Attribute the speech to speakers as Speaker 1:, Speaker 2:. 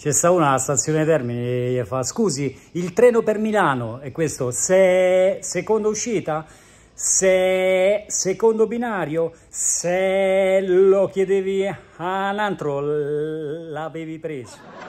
Speaker 1: c'è stata una stazione termine e fa scusi il treno per Milano è questo se seconda uscita se secondo binario se lo chiedevi a un altro l'avevi preso